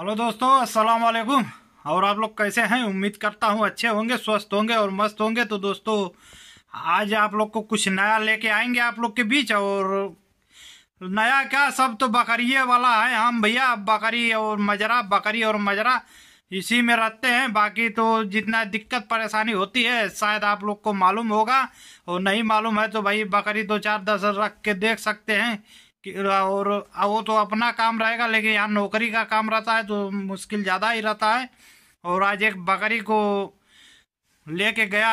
Hello दोस्तों अस्सलाम वालेकुम और आप लोग कैसे हैं उम्मीद करता हूँ अच्छे होंगे स्वस्थ होंगे और मस्त होंगे तो दोस्तों आज आप लोग को कुछ नया लेके आएंगे आप लोग के बीच और नया क्या सब तो बकरिए वाला है हम भैया बकरी और मजरा बकरी और मजरा इसी में रहते हैं बाकी तो जितना दिक्कत परेशानी होती है शायद आप लोग को मालूम होगा और नहीं मालूम है तो भाई बकरी दो तो चार दस रख के देख सकते हैं और वो तो अपना काम रहेगा लेकिन यहाँ नौकरी का काम रहता है तो मुश्किल ज़्यादा ही रहता है और आज एक बकरी को लेके गया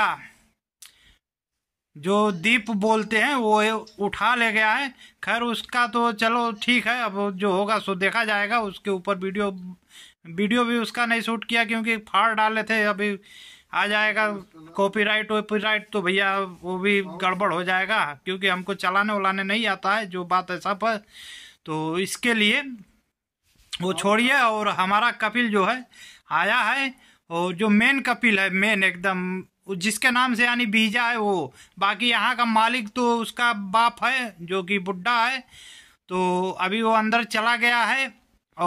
जो दीप बोलते हैं वो उठा ले गया है खैर उसका तो चलो ठीक है अब जो होगा सो देखा जाएगा उसके ऊपर वीडियो वीडियो भी उसका नहीं शूट किया क्योंकि फाड़ डाले थे अभी आ जाएगा कॉपीराइट राइट तो भैया वो भी गड़बड़ हो जाएगा क्योंकि हमको चलाने वलाने नहीं आता है जो बात है सब तो इसके लिए वो छोड़िए और हमारा कपिल जो है आया है और जो मेन कपिल है मेन एकदम जिसके नाम से यानी बीजा है वो बाकी यहाँ का मालिक तो उसका बाप है जो कि बुढ़ा है तो अभी वो अंदर चला गया है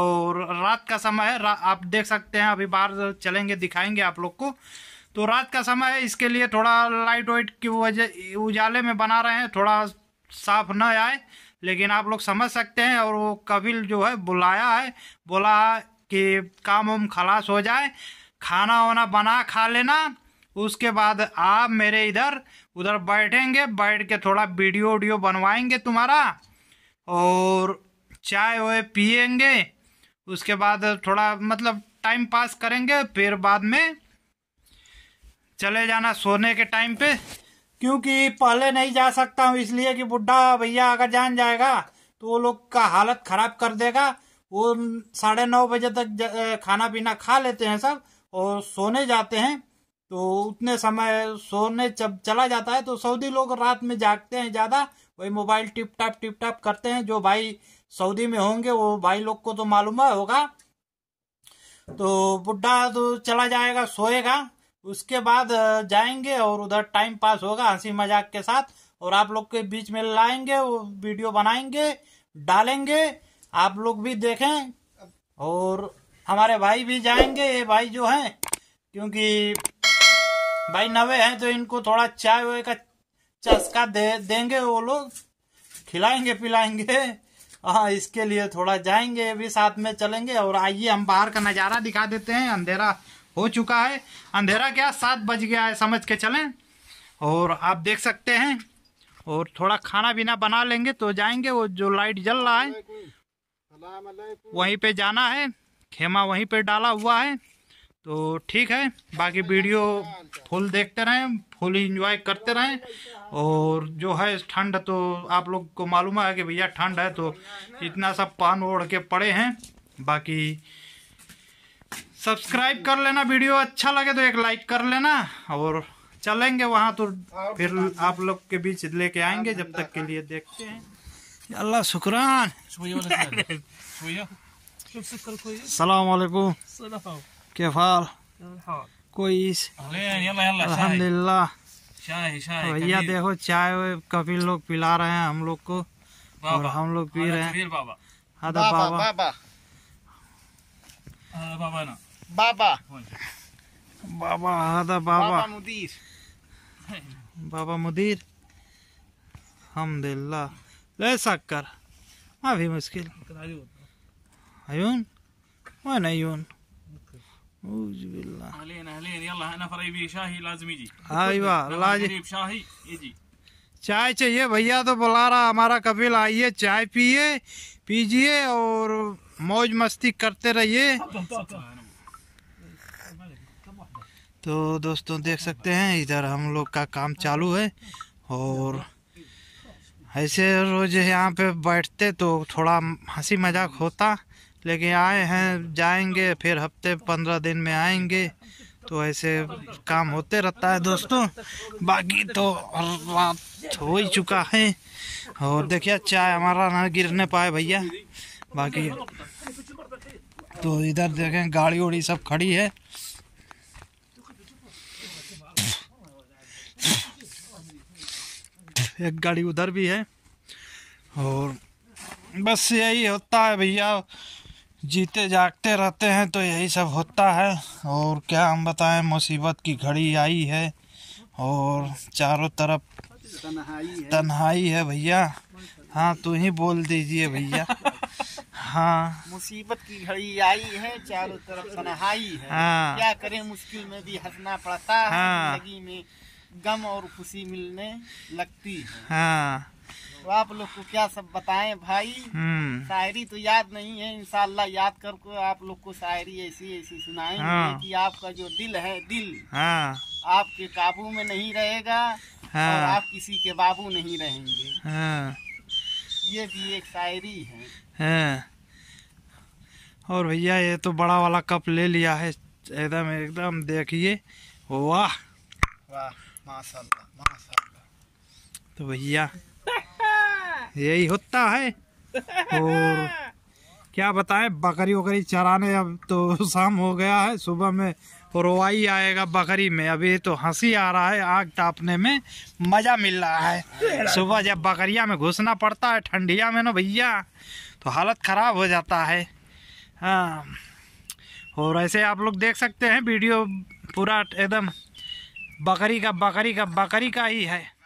और रात का समय है आप देख सकते हैं अभी बाहर चलेंगे दिखाएंगे आप लोग को तो रात का समय है इसके लिए थोड़ा लाइट वाइट की वजह उजाले में बना रहे हैं थोड़ा साफ न आए लेकिन आप लोग समझ सकते हैं और वो कबिल जो है बुलाया है बोला कि काम उम खलास हो जाए खाना वाना बना खा लेना उसके बाद आप मेरे इधर उधर बैठेंगे बैठ के थोड़ा वीडियो वीडियो बनवाएंगे तुम्हारा और चाय वाय पियेंगे उसके बाद थोड़ा मतलब टाइम पास करेंगे फिर बाद में चले जाना सोने के टाइम पे क्योंकि पहले नहीं जा सकता हूँ इसलिए कि बुढ़ा भैया अगर जान जाएगा तो वो लोग का हालत खराब कर देगा वो साढ़े नौ बजे तक खाना पीना खा लेते हैं सब और सोने जाते हैं तो उतने समय सोने जब चला जाता है तो सऊदी लोग रात में जागते हैं ज़्यादा वही मोबाइल टिप टाप टिप टाप करते हैं जो भाई सऊदी में होंगे वो भाई लोग को तो मालूम होगा तो बुढ़ा तो चला जाएगा सोएगा उसके बाद जाएंगे और उधर टाइम पास होगा हंसी मजाक के साथ और आप लोग के बीच में लाएंगे वो वीडियो बनाएंगे डालेंगे आप लोग भी देखें और हमारे भाई भी जाएंगे ये भाई जो हैं क्योंकि भाई नवे हैं तो इनको थोड़ा चाय वाय का चस्का दे देंगे वो लोग खिलाएंगे पिलाएंगे हाँ इसके लिए थोड़ा जाएंगे भी साथ में चलेंगे और आइए हम बाहर का नज़ारा दिखा देते हैं अंधेरा हो चुका है अंधेरा क्या सात बज गया है समझ के चलें और आप देख सकते हैं और थोड़ा खाना पीना बना लेंगे तो जाएंगे वो जो लाइट जल रहा है वहीं पे जाना है खेमा वहीं पे डाला हुआ है तो ठीक है बाकी वीडियो फुल देखते रहें फुल इंजॉय करते रहें और जो है ठंड तो आप लोग को मालूम है कि भैया ठंड है तो इतना सब पान ओढ़ के पड़े हैं बाकी सब्सक्राइब कर लेना वीडियो अच्छा लगे तो एक लाइक कर लेना और चलेंगे वहाँ तो फिर आप लोग के बीच लेके आएंगे जब तक के लिए देखते हैं अल्लाह शुक्रान सलामकुम फाल कोई अलहमदिल्ला भैया देखो चाय काफी लोग पिला रहे हैं हम लोग को और हम लोग पी रहे हैं बाबा बाबा बाबा ना बाबा बाबा बाबा मुदीर बाबा मुदीर हमदिल्ला ले सक्कर माफी मुश्किल وين عيون؟ اوج चाय चाहिए भैया तो बुला रहा हमारा कपिल आइए चाय पिए पीजिए और मौज मस्ती करते रहिए तो दोस्तों देख सकते हैं इधर हम लोग का काम चालू है और ऐसे रोज़ यहाँ पे बैठते तो थोड़ा हंसी मजाक होता लेकिन आए हैं जाएंगे फिर हफ्ते पंद्रह दिन में आएंगे तो ऐसे काम होते रहता है दोस्तों बाकी तो रात हो ही चुका है और देखिए चाय हमारा ना गिरने पाए भैया बाकी तो इधर देखें गाड़ी उड़ी सब खड़ी है एक गाड़ी उधर भी है और बस यही होता है भैया जीते जागते रहते हैं तो यही सब होता है और क्या हम बताएं मुसीबत की घड़ी आई है और चारों तरफ तन्हाई है भैया हाँ तू ही बोल दीजिए भैया हाँ मुसीबत की घड़ी आई है चारों तरफ तन्हाई है हाँ। क्या करें मुश्किल में भी हंसना पड़ता है हाँ। में गम और खुशी मिलने लगती है हाँ तो आप लोग को क्या सब बताएं भाई हम्म। शायरी तो याद नहीं है इनशाला याद करके आप लोग को शायरी ऐसी ऐसी सुनाए हाँ। कि आपका जो दिल है दिल हाँ। आपके काबू में नहीं रहेगा हाँ। और आप किसी के बाबू नहीं रहेंगे हाँ। ये भी एक शायरी है हाँ। और भैया ये तो बड़ा वाला कप ले लिया है एकदम एकदम देखिए वाह वाह तो भैया यही होता है और क्या बताएं बकरी वकरी चराने अब तो शाम हो गया है सुबह में और वही आएगा बकरी में अभी तो हंसी आ रहा है आग तापने में मज़ा मिल रहा है सुबह जब बकरिया में घुसना पड़ता है ठंडिया में ना भैया तो हालत ख़राब हो जाता है हाँ और ऐसे आप लोग देख सकते हैं वीडियो पूरा एकदम बकरी का बकरी का बकरी का ही है